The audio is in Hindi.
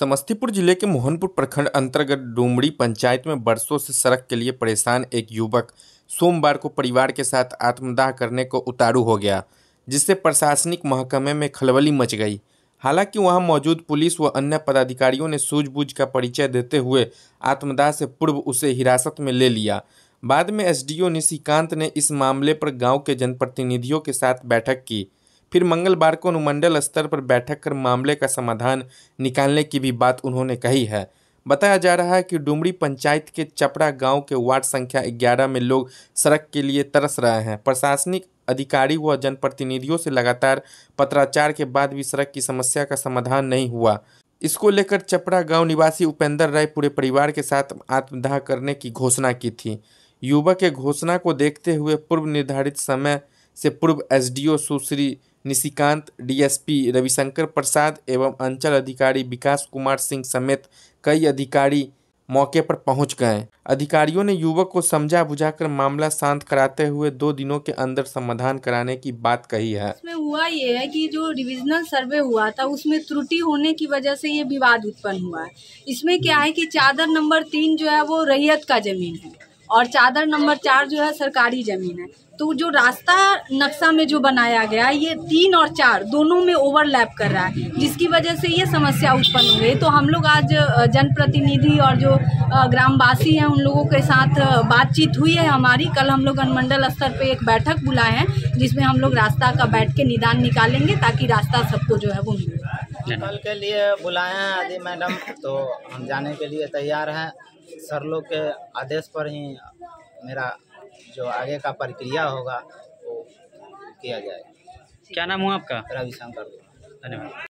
समस्तीपुर जिले के मोहनपुर प्रखंड अंतर्गत डोमड़ी पंचायत में बरसों से सड़क के लिए परेशान एक युवक सोमवार को परिवार के साथ आत्मदाह करने को उतारू हो गया जिससे प्रशासनिक महकमे में खलबली मच गई हालांकि वहां मौजूद पुलिस व अन्य पदाधिकारियों ने सूझबूझ का परिचय देते हुए आत्मदाह से पूर्व उसे हिरासत में ले लिया बाद में एसडीओ निशिकांत ने इस मामले पर गांव के जनप्रतिनिधियों के साथ बैठक की फिर मंगलवार को अनुमंडल स्तर पर बैठक कर मामले का समाधान निकालने की भी बात उन्होंने कही है बताया जा रहा है कि डुमरी पंचायत के चपड़ा गांव के वार्ड संख्या 11 में लोग सड़क के लिए तरस रहे हैं प्रशासनिक अधिकारी व जनप्रतिनिधियों से लगातार पत्राचार के बाद भी सड़क की समस्या का समाधान नहीं हुआ इसको लेकर चपड़ा गांव निवासी उपेंद्र राय पूरे परिवार के साथ आत्मदाह करने की घोषणा की थी युवक के घोषणा को देखते हुए पूर्व निर्धारित समय से पूर्व एसडीओ सुश्री निशिकांत डीएसपी रविशंकर प्रसाद एवं अंचल अधिकारी विकास कुमार सिंह समेत कई अधिकारी मौके पर पहुंच गए अधिकारियों ने युवक को समझा बुझाकर मामला शांत कराते हुए दो दिनों के अंदर समाधान कराने की बात कही है इसमें हुआ ये है कि जो डिविजनल सर्वे हुआ था उसमें त्रुटि होने की वजह से ये विवाद उत्पन्न हुआ है इसमें क्या है कि चादर नंबर तीन जो है वो रैयत का जमीन है और चादर नंबर चार जो है सरकारी ज़मीन है तो जो रास्ता नक्शा में जो बनाया गया ये तीन और चार दोनों में ओवरलैप कर रहा है जिसकी वजह से ये समस्या उत्पन्न हो गई तो हम लोग आज जनप्रतिनिधि और जो ग्रामवासी हैं उन लोगों के साथ बातचीत हुई है हमारी कल हम लोग अनुमंडल स्तर पे एक बैठक बुलाए हैं जिसमें हम लोग रास्ता का बैठ के निदान निकालेंगे ताकि रास्ता सबको जो है वो मिले कल के लिए बुलाए हैं आदि मैडम तो हम जाने के लिए तैयार हैं सर लोग के आदेश पर ही मेरा जो आगे का प्रक्रिया होगा वो किया जाएगा क्या नाम हुआ आपका रविशंकर धन्यवाद